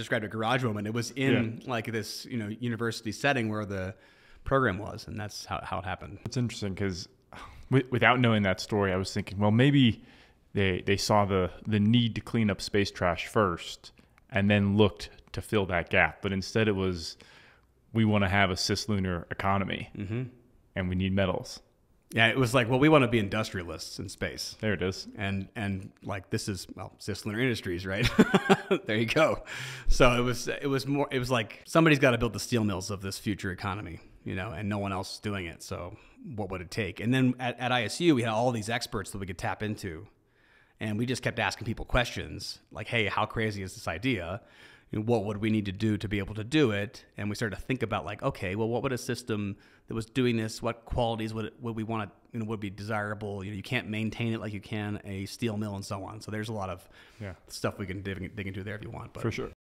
described a garage moment. It was in yeah. like this, you know, university setting where the program was, and that's how, how it happened. It's interesting because w- without knowing that story, I was thinking, well, maybe they they saw the the need to clean up space trash first, and then looked to fill that gap. But instead, it was we want to have a cislunar economy, mm-hmm. and we need metals. Yeah, it was like, well, we want to be industrialists in space. There it is. And and like this is well, Cislunar Industries, right? there you go. So it was it was more it was like somebody's got to build the steel mills of this future economy, you know, and no one else is doing it. So what would it take? And then at, at ISU, we had all these experts that we could tap into, and we just kept asking people questions like, hey, how crazy is this idea? what would we need to do to be able to do it? And we started to think about like, okay, well, what would a system that was doing this? What qualities would would we want to you know, would be desirable? You know, you can't maintain it like you can a steel mill and so on. So there's a lot of yeah. stuff we can dig, dig into there if you want. But for sure.